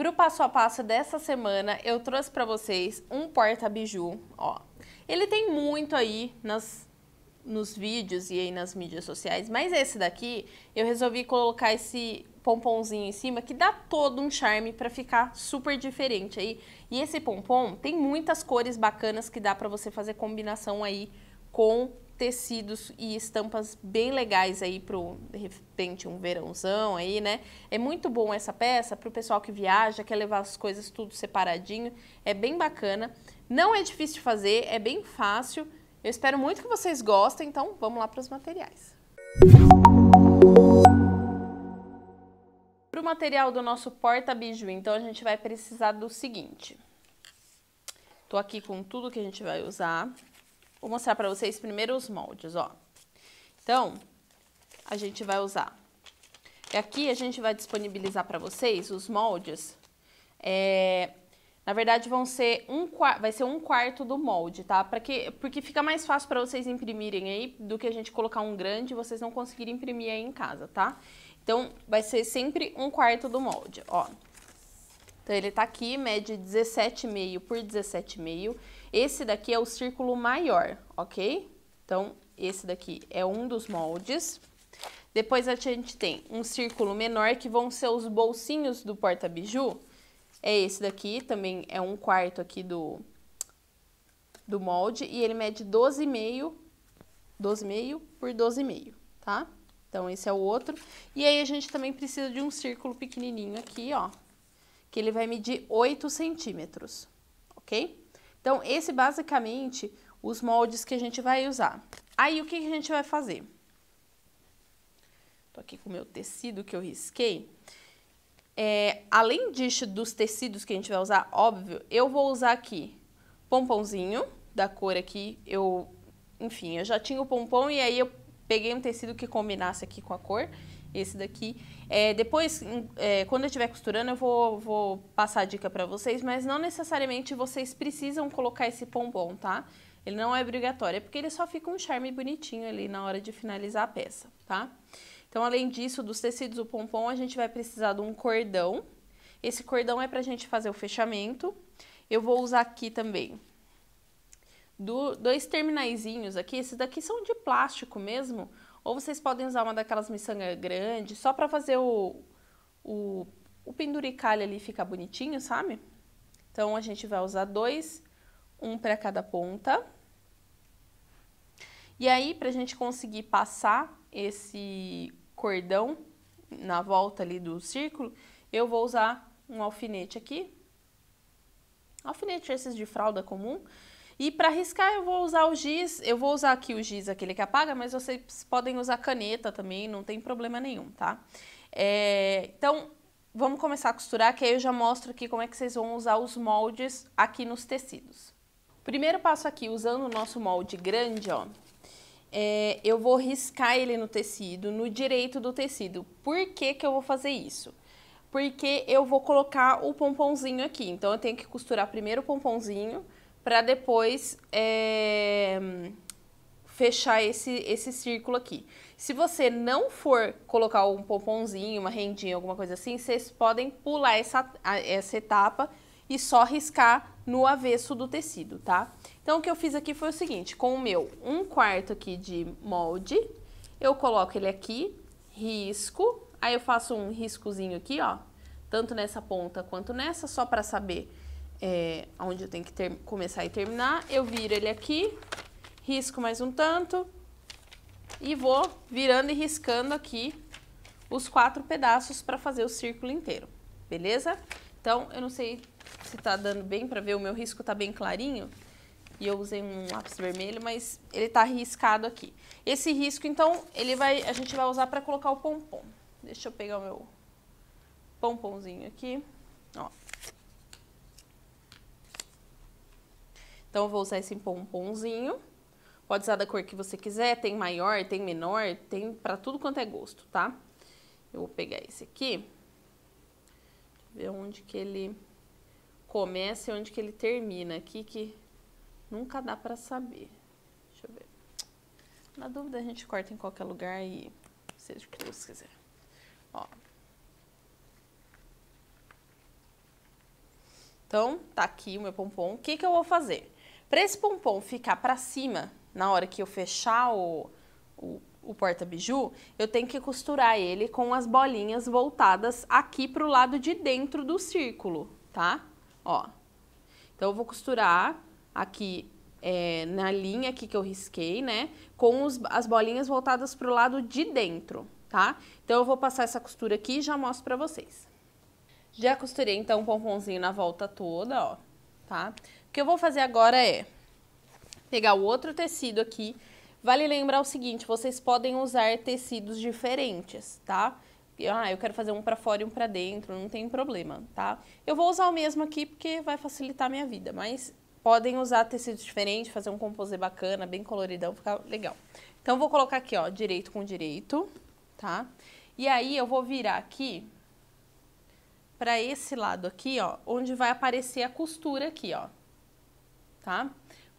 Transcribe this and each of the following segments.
Para o passo a passo dessa semana, eu trouxe para vocês um porta-biju, ó. Ele tem muito aí nas, nos vídeos e aí nas mídias sociais, mas esse daqui eu resolvi colocar esse pomponzinho em cima que dá todo um charme para ficar super diferente aí. E esse pompom tem muitas cores bacanas que dá para você fazer combinação aí com tecidos e estampas bem legais aí pro, de repente, um verãozão aí, né? É muito bom essa peça para o pessoal que viaja, quer levar as coisas tudo separadinho, é bem bacana. Não é difícil de fazer, é bem fácil. Eu espero muito que vocês gostem, então vamos lá para os materiais. Para o material do nosso porta-biju, então a gente vai precisar do seguinte. Tô aqui com tudo que a gente vai usar. Vou mostrar para vocês primeiro os moldes, ó. Então, a gente vai usar. E aqui a gente vai disponibilizar para vocês os moldes. É, na verdade, vão ser um, vai ser um quarto do molde, tá? que, porque fica mais fácil para vocês imprimirem aí do que a gente colocar um grande e vocês não conseguirem imprimir aí em casa, tá? Então, vai ser sempre um quarto do molde, ó. Então ele está aqui, mede 17,5 por 17,5. Esse daqui é o círculo maior, ok? Então esse daqui é um dos moldes. Depois a gente tem um círculo menor que vão ser os bolsinhos do porta-biju. É esse daqui, também é um quarto aqui do, do molde e ele mede 12,5 12,5 por 12,5, tá? Então, esse é o outro. E aí, a gente também precisa de um círculo pequenininho aqui, ó, que ele vai medir 8 centímetros, ok? Então, esse basicamente os moldes que a gente vai usar. Aí, o que, a gente vai fazer? Tô aqui com o meu tecido que eu risquei. É, além disso, dos tecidos que a gente vai usar, óbvio, eu vou usar aqui pomponzinho, da cor aqui, eu... Enfim, eu já tinha o pompom e aí eu peguei um tecido que combinasse aqui com a cor esse daqui. É, depois, é, quando eu estiver costurando, eu vou, vou passar a dica para vocês, mas não necessariamente vocês precisam colocar esse pompom, tá? Ele não é obrigatório, é porque ele só fica um charme bonitinho ali na hora de finalizar a peça, tá? Então, além disso, dos tecidos do pompom, a gente vai precisar de um cordão. Esse cordão é pra gente fazer o fechamento. Eu vou usar aqui também do, dois terminaizinhos aqui. Esses daqui são de plástico mesmo, ou vocês podem usar uma daquelas miçangas grandes, só para fazer o, o, o penduricalho ali ficar bonitinho, sabe? Então, a gente vai usar dois, um para cada ponta. E aí, para a gente conseguir passar esse cordão na volta ali do círculo, eu vou usar um alfinete aqui. Alfinete esses de fralda comum, e para riscar eu vou usar o giz, eu vou usar aqui o giz, aquele que apaga, mas vocês podem usar caneta também, não tem problema nenhum, tá? É, então, vamos começar a costurar, que aí eu já mostro aqui como é que vocês vão usar os moldes aqui nos tecidos. Primeiro passo aqui, usando o nosso molde grande, ó, é, eu vou riscar ele no tecido, no direito do tecido. Por que que eu vou fazer isso? Porque eu vou colocar o pomponzinho aqui, então eu tenho que costurar primeiro o pomponzinho, para depois é, fechar esse, esse círculo aqui. Se você não for colocar um pomponzinho, uma rendinha, alguma coisa assim, vocês podem pular essa, essa etapa e só riscar no avesso do tecido, tá? Então, o que eu fiz aqui foi o seguinte, com o meu um quarto aqui de molde, eu coloco ele aqui, risco, aí eu faço um riscozinho aqui, ó, tanto nessa ponta quanto nessa, só para saber é, onde eu tenho que ter, começar e terminar. Eu viro ele aqui, risco mais um tanto e vou virando e riscando aqui os quatro pedaços para fazer o círculo inteiro, beleza? Então, eu não sei se tá dando bem para ver, o meu risco tá bem clarinho e eu usei um lápis vermelho, mas ele tá riscado aqui. Esse risco, então, ele vai, a gente vai usar para colocar o pompom. Deixa eu pegar o meu pomponzinho aqui, ó. Então eu vou usar esse pomponzinho. Pode usar da cor que você quiser, tem maior, tem menor, tem pra tudo quanto é gosto, tá? Eu vou pegar esse aqui. Ver onde que ele começa e onde que ele termina aqui, que nunca dá pra saber. Deixa eu ver. Na dúvida a gente corta em qualquer lugar e seja o que Deus quiser. Ó, Então, tá aqui o meu pompom. O que, que eu vou fazer? Para esse pompom ficar para cima, na hora que eu fechar o, o, o porta-biju, eu tenho que costurar ele com as bolinhas voltadas aqui para o lado de dentro do círculo, tá? Ó. Então, eu vou costurar aqui é, na linha aqui que eu risquei, né? Com os, as bolinhas voltadas para o lado de dentro, tá? Então, eu vou passar essa costura aqui e já mostro para vocês. Já costurei, então, o pomponzinho na volta toda, ó, tá? Tá? O que eu vou fazer agora é pegar o outro tecido aqui. Vale lembrar o seguinte, vocês podem usar tecidos diferentes, tá? Ah, eu quero fazer um para fora e um para dentro, não tem problema, tá? Eu vou usar o mesmo aqui porque vai facilitar a minha vida, mas podem usar tecidos diferentes, fazer um composê bacana, bem coloridão, ficar legal. Então, vou colocar aqui, ó, direito com direito, tá? E aí, eu vou virar aqui para esse lado aqui, ó, onde vai aparecer a costura aqui, ó tá?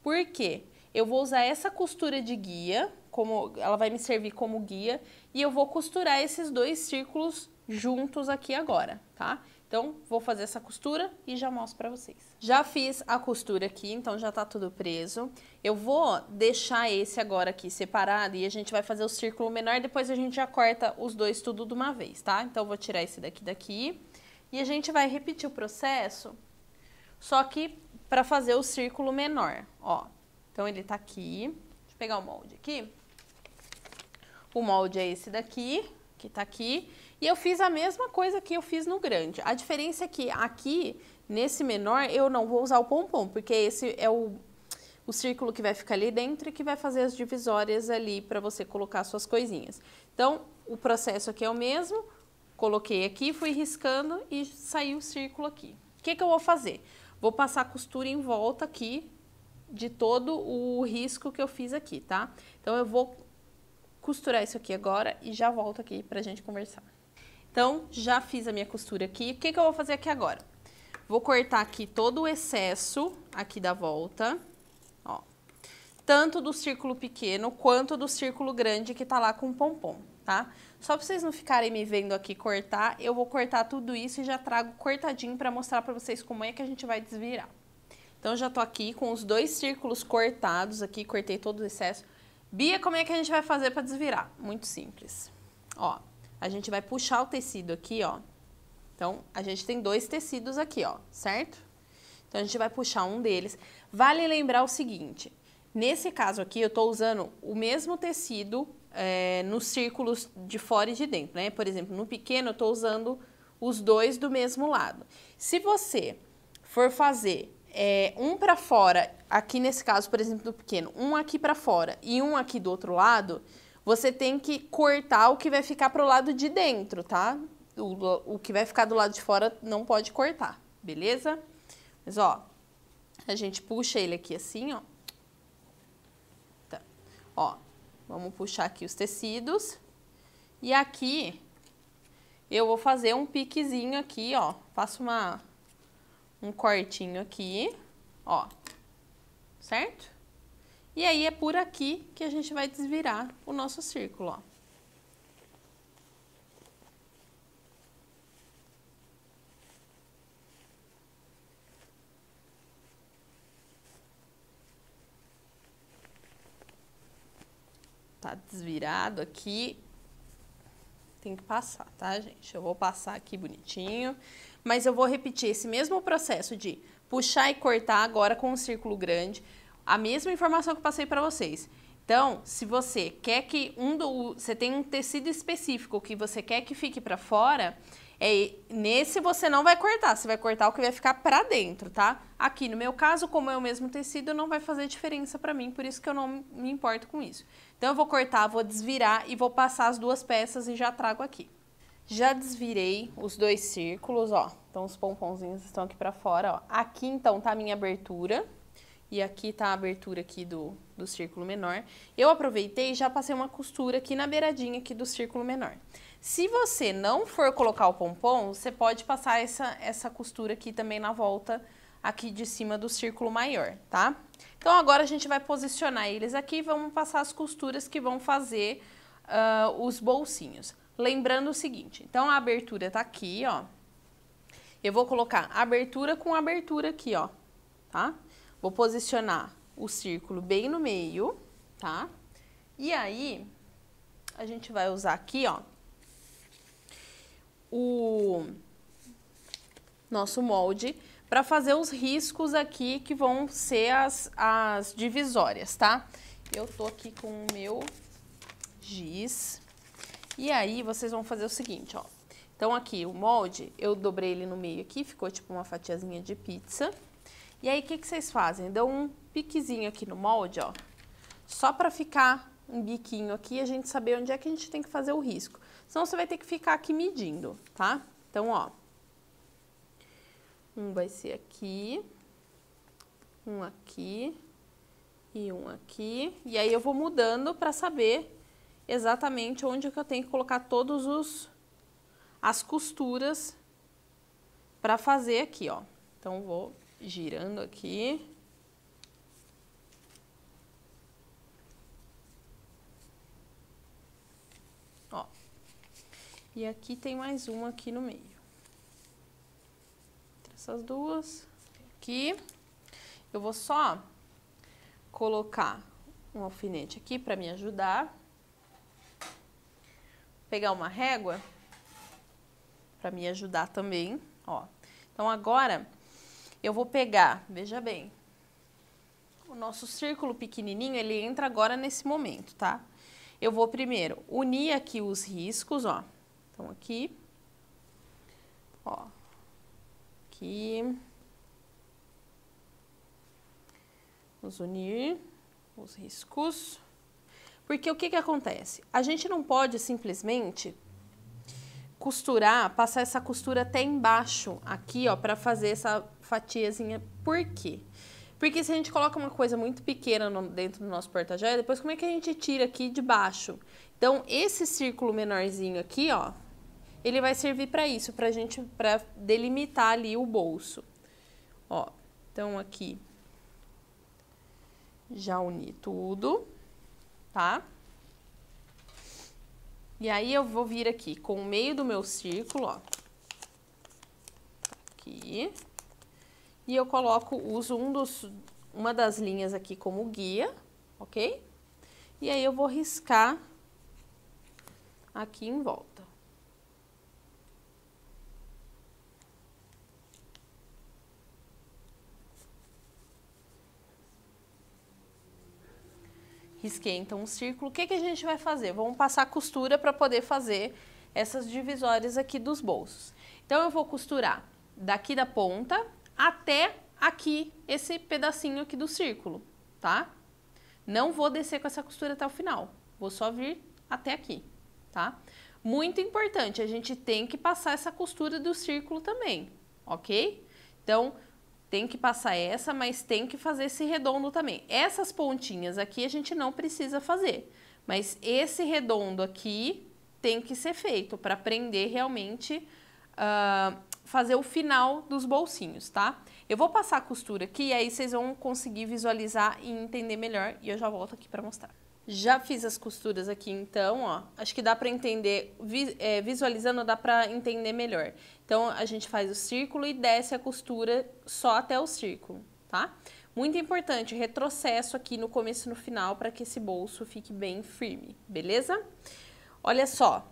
Por quê? Eu vou usar essa costura de guia, como ela vai me servir como guia, e eu vou costurar esses dois círculos juntos aqui agora, tá? Então, vou fazer essa costura e já mostro pra vocês. Já fiz a costura aqui, então já tá tudo preso. Eu vou deixar esse agora aqui separado e a gente vai fazer o círculo menor, depois a gente já corta os dois tudo de uma vez, tá? Então, vou tirar esse daqui daqui e a gente vai repetir o processo, só que para fazer o círculo menor, ó. Então, ele tá aqui. Deixa eu pegar o molde aqui. O molde é esse daqui, que tá aqui. E eu fiz a mesma coisa que eu fiz no grande. A diferença é que aqui, nesse menor, eu não vou usar o pompom, porque esse é o, o círculo que vai ficar ali dentro e que vai fazer as divisórias ali para você colocar suas coisinhas. Então, o processo aqui é o mesmo. Coloquei aqui, fui riscando e saiu o círculo aqui. O que, que eu vou fazer? Vou passar a costura em volta aqui de todo o risco que eu fiz aqui, tá? Então, eu vou costurar isso aqui agora e já volto aqui pra gente conversar. Então, já fiz a minha costura aqui. O que, que eu vou fazer aqui agora? Vou cortar aqui todo o excesso aqui da volta, ó. Tanto do círculo pequeno quanto do círculo grande que tá lá com o pompom tá? Só para vocês não ficarem me vendo aqui cortar, eu vou cortar tudo isso e já trago cortadinho para mostrar para vocês como é que a gente vai desvirar. Então, já tô aqui com os dois círculos cortados aqui, cortei todo o excesso. Bia, como é que a gente vai fazer para desvirar? Muito simples. Ó, a gente vai puxar o tecido aqui, ó. Então, a gente tem dois tecidos aqui, ó, certo? Então, a gente vai puxar um deles. Vale lembrar o seguinte, nesse caso aqui, eu tô usando o mesmo tecido é, nos círculos de fora e de dentro, né? Por exemplo, no pequeno eu estou usando os dois do mesmo lado. Se você for fazer é, um para fora, aqui nesse caso, por exemplo, do pequeno, um aqui para fora e um aqui do outro lado, você tem que cortar o que vai ficar para o lado de dentro, tá? O, o que vai ficar do lado de fora não pode cortar, beleza? Mas, ó, a gente puxa ele aqui assim, ó. Tá. Ó, Vamos puxar aqui os tecidos. E aqui eu vou fazer um piquezinho aqui, ó. Faço uma, um cortinho aqui, ó. Certo? E aí é por aqui que a gente vai desvirar o nosso círculo, ó. Tá desvirado aqui. Tem que passar, tá, gente? Eu vou passar aqui bonitinho. Mas eu vou repetir esse mesmo processo de puxar e cortar agora com um círculo grande. A mesma informação que eu passei para vocês. Então, se você quer que um do, você tem um tecido específico que você quer que fique para fora, é, nesse você não vai cortar, você vai cortar o que vai ficar pra dentro, tá? Aqui no meu caso, como é o mesmo tecido, não vai fazer diferença pra mim, por isso que eu não me importo com isso. Então eu vou cortar, vou desvirar e vou passar as duas peças e já trago aqui. Já desvirei os dois círculos, ó. Então os pomponzinhos estão aqui pra fora, ó. Aqui então tá a minha abertura e aqui tá a abertura aqui do, do círculo menor. Eu aproveitei e já passei uma costura aqui na beiradinha aqui do círculo menor. Se você não for colocar o pompom, você pode passar essa, essa costura aqui também na volta aqui de cima do círculo maior, tá? Então agora a gente vai posicionar eles aqui e vamos passar as costuras que vão fazer uh, os bolsinhos. Lembrando o seguinte, então a abertura tá aqui, ó. Eu vou colocar abertura com abertura aqui, ó, tá? Vou posicionar o círculo bem no meio, tá? E aí, a gente vai usar aqui, ó, o nosso molde para fazer os riscos aqui que vão ser as, as divisórias, tá? Eu tô aqui com o meu giz. E aí, vocês vão fazer o seguinte, ó. Então, aqui, o molde, eu dobrei ele no meio aqui, ficou tipo uma fatiazinha de pizza. E aí, o que, que vocês fazem? Dão um piquezinho aqui no molde, ó, só para ficar um biquinho aqui e a gente saber onde é que a gente tem que fazer o risco. Senão você vai ter que ficar aqui medindo, tá? Então, ó, um vai ser aqui, um aqui e um aqui. E aí eu vou mudando para saber exatamente onde é que eu tenho que colocar todos os as costuras para fazer aqui, ó. Então vou girando aqui. E aqui tem mais uma aqui no meio. Entre essas duas. Aqui. Eu vou só colocar um alfinete aqui para me ajudar. Pegar uma régua para me ajudar também, ó. Então agora eu vou pegar, veja bem, o nosso círculo pequenininho, ele entra agora nesse momento, tá? Eu vou primeiro unir aqui os riscos, ó. Então, aqui, ó, aqui, vamos unir os riscos, porque o que que acontece? A gente não pode simplesmente costurar, passar essa costura até embaixo aqui, ó, para fazer essa fatiazinha, por quê? Porque se a gente coloca uma coisa muito pequena no, dentro do nosso porta-joia, depois como é que a gente tira aqui de baixo? Então, esse círculo menorzinho aqui, ó, ele vai servir para isso, para gente para delimitar ali o bolso. Ó, então aqui já uni tudo, tá? E aí eu vou vir aqui com o meio do meu círculo, ó. Aqui. E eu coloco, uso um dos, uma das linhas aqui como guia, ok? E aí eu vou riscar aqui em volta. Risquei então um círculo. O que, que a gente vai fazer? Vamos passar costura para poder fazer essas divisórias aqui dos bolsos. Então, eu vou costurar daqui da ponta até aqui esse pedacinho aqui do círculo, tá? Não vou descer com essa costura até o final, vou só vir até aqui, tá? Muito importante, a gente tem que passar essa costura do círculo também, ok? Então, tem que passar essa, mas tem que fazer esse redondo também. Essas pontinhas aqui a gente não precisa fazer, mas esse redondo aqui tem que ser feito para prender realmente, uh, fazer o final dos bolsinhos, tá? Eu vou passar a costura aqui e aí vocês vão conseguir visualizar e entender melhor e eu já volto aqui para mostrar. Já fiz as costuras aqui, então, ó. Acho que dá para entender, é, visualizando dá para entender melhor. Então, a gente faz o círculo e desce a costura só até o círculo, tá? Muito importante, retrocesso aqui no começo e no final para que esse bolso fique bem firme, beleza? Olha só,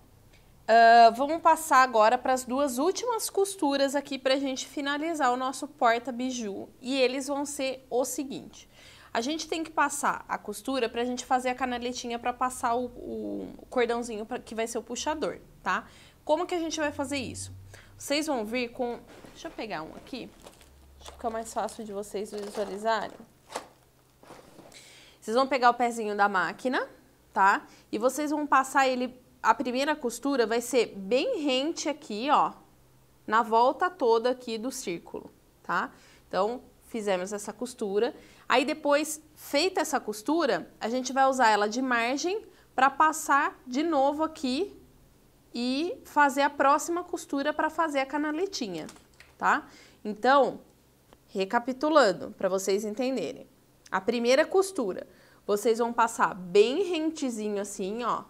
uh, vamos passar agora para as duas últimas costuras aqui para a gente finalizar o nosso porta-biju. E eles vão ser o seguinte... A gente tem que passar a costura para a gente fazer a canaletinha para passar o, o cordãozinho pra, que vai ser o puxador, tá? Como que a gente vai fazer isso? Vocês vão vir com... Deixa eu pegar um aqui. Acho que fica mais fácil de vocês visualizarem. Vocês vão pegar o pezinho da máquina, tá? E vocês vão passar ele... A primeira costura vai ser bem rente aqui, ó. Na volta toda aqui do círculo, tá? Então, fizemos essa costura. Aí depois, feita essa costura, a gente vai usar ela de margem para passar de novo aqui e fazer a próxima costura para fazer a canaletinha, tá? Então, recapitulando para vocês entenderem. A primeira costura, vocês vão passar bem rentezinho assim, ó,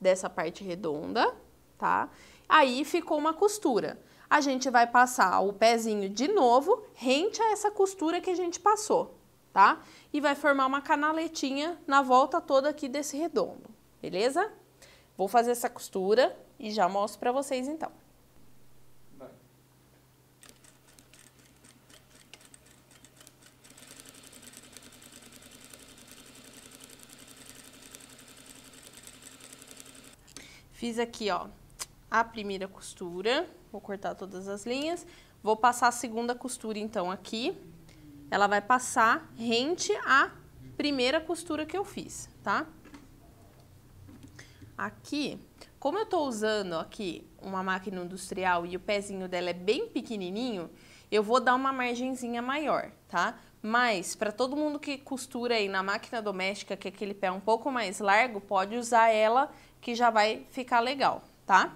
dessa parte redonda, tá? Aí ficou uma costura. A gente vai passar o pezinho de novo rente a essa costura que a gente passou, tá? E vai formar uma canaletinha na volta toda aqui desse redondo, beleza? Vou fazer essa costura e já mostro pra vocês então. Fiz aqui, ó, a primeira costura, vou cortar todas as linhas, vou passar a segunda costura, então, aqui, ela vai passar rente à primeira costura que eu fiz, tá? Aqui, como eu estou usando aqui uma máquina industrial e o pezinho dela é bem pequenininho, eu vou dar uma margenzinha maior, tá? Mas, para todo mundo que costura aí na máquina doméstica, que é aquele pé é um pouco mais largo, pode usar ela que já vai ficar legal, tá?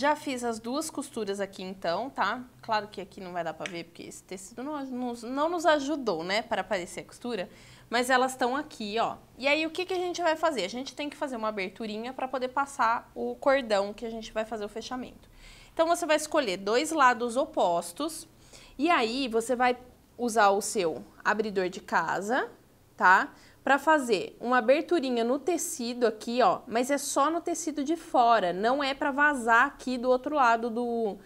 Já fiz as duas costuras aqui então, tá? Claro que aqui não vai dar pra ver, porque esse tecido não, não, não nos ajudou, né, para aparecer a costura. Mas elas estão aqui, ó. E aí, o que, que a gente vai fazer? A gente tem que fazer uma aberturinha para poder passar o cordão que a gente vai fazer o fechamento. Então, você vai escolher dois lados opostos. E aí, você vai usar o seu abridor de casa, tá? Tá? para fazer uma aberturinha no tecido aqui, ó, mas é só no tecido de fora, não é para vazar aqui do outro lado do,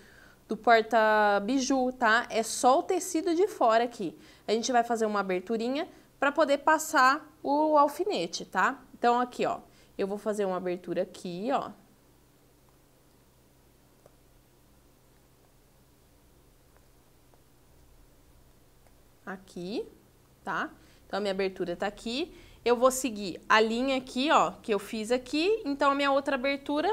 do porta-biju, tá? É só o tecido de fora aqui. A gente vai fazer uma aberturinha para poder passar o alfinete, tá? Então, aqui, ó, eu vou fazer uma abertura aqui, ó, aqui, tá? Então, a minha abertura está aqui. Eu vou seguir a linha aqui, ó, que eu fiz aqui. Então, a minha outra abertura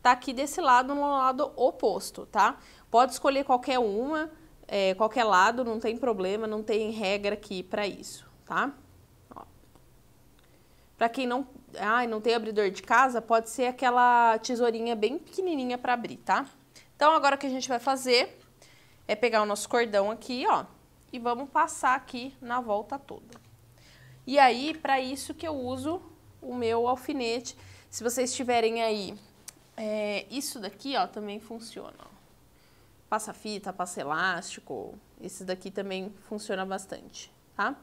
tá aqui desse lado, no lado oposto, tá? Pode escolher qualquer uma, é, qualquer lado, não tem problema, não tem regra aqui para isso, tá? Ó. Pra quem não, ai, não tem abridor de casa, pode ser aquela tesourinha bem pequenininha para abrir, tá? Então, agora o que a gente vai fazer é pegar o nosso cordão aqui, ó, e vamos passar aqui na volta toda. E aí, para isso que eu uso o meu alfinete. Se vocês tiverem aí, é, isso daqui, ó, também funciona. Ó. Passa fita, passa elástico, esse daqui também funciona bastante, tá?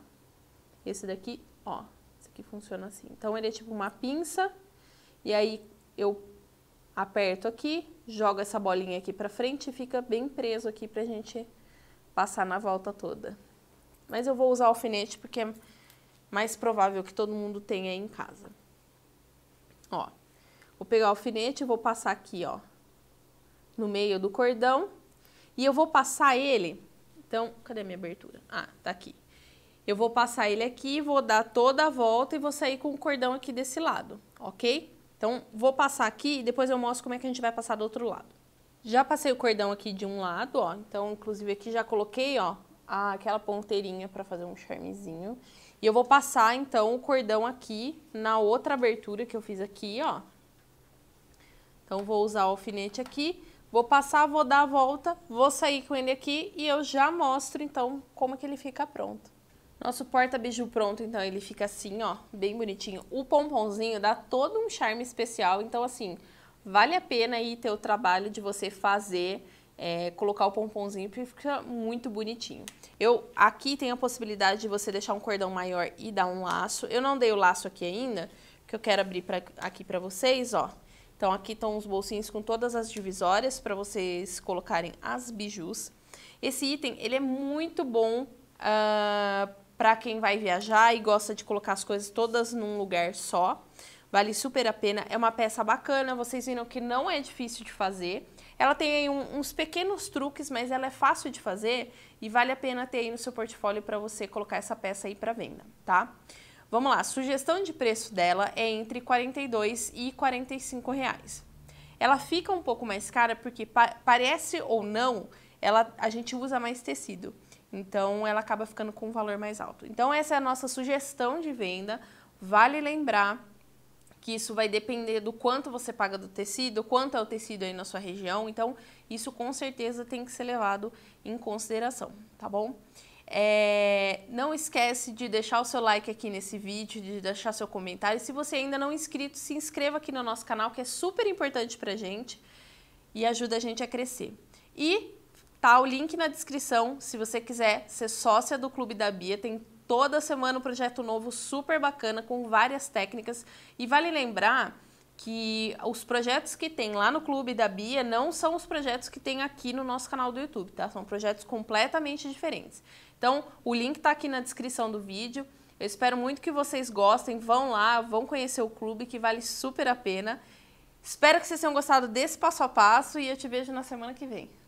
Esse daqui, ó, esse aqui funciona assim. Então, ele é tipo uma pinça, e aí eu aperto aqui, jogo essa bolinha aqui pra frente e fica bem preso aqui pra gente passar na volta toda. Mas eu vou usar o alfinete porque é mais provável que todo mundo tenha em casa. Ó, vou pegar o alfinete e vou passar aqui, ó, no meio do cordão. E eu vou passar ele, então, cadê minha abertura? Ah, tá aqui. Eu vou passar ele aqui, vou dar toda a volta e vou sair com o cordão aqui desse lado, ok? Então, vou passar aqui e depois eu mostro como é que a gente vai passar do outro lado. Já passei o cordão aqui de um lado, ó. Então, inclusive aqui já coloquei, ó, aquela ponteirinha para fazer um charmezinho. E eu vou passar, então, o cordão aqui na outra abertura que eu fiz aqui, ó. Então, vou usar o alfinete aqui, vou passar, vou dar a volta, vou sair com ele aqui e eu já mostro, então, como que ele fica pronto. Nosso porta-biju pronto, então, ele fica assim, ó, bem bonitinho. O pomponzinho dá todo um charme especial, então, assim, vale a pena aí ter o trabalho de você fazer é, colocar o pomponzinho, porque fica muito bonitinho. Eu Aqui tem a possibilidade de você deixar um cordão maior e dar um laço. Eu não dei o laço aqui ainda, que eu quero abrir pra, aqui para vocês, ó. Então, aqui estão os bolsinhos com todas as divisórias para vocês colocarem as bijus. Esse item, ele é muito bom uh, ah, para quem vai viajar e gosta de colocar as coisas todas num lugar só. Vale super a pena. É uma peça bacana, vocês viram que não é difícil de fazer. Ela tem um, uns pequenos truques, mas ela é fácil de fazer e vale a pena ter aí no seu portfólio para você colocar essa peça aí para venda, tá? Vamos lá, sugestão de preço dela é entre 42 e 45 reais. Ela fica um pouco mais cara porque pa parece ou não, ela a gente usa mais tecido. Então ela acaba ficando com um valor mais alto. Então essa é a nossa sugestão de venda. Vale lembrar que isso vai depender do quanto você paga do tecido, quanto é o tecido aí na sua região. Então, isso com certeza tem que ser levado em consideração, tá bom? É, não esquece de deixar o seu like aqui nesse vídeo, de deixar seu comentário. Se você ainda não é inscrito, se inscreva aqui no nosso canal, que é super importante pra gente e ajuda a gente a crescer. E tá o link na descrição, se você quiser ser sócia do Clube da Bia, tem toda semana um projeto novo super bacana com várias técnicas. E vale lembrar que os projetos que tem lá no clube da Bia não são os projetos que tem aqui no nosso canal do YouTube, tá? São projetos completamente diferentes. Então, o link tá aqui na descrição do vídeo. Eu espero muito que vocês gostem, vão lá, vão conhecer o clube que vale super a pena. Espero que vocês tenham gostado desse passo a passo e eu te vejo na semana que vem.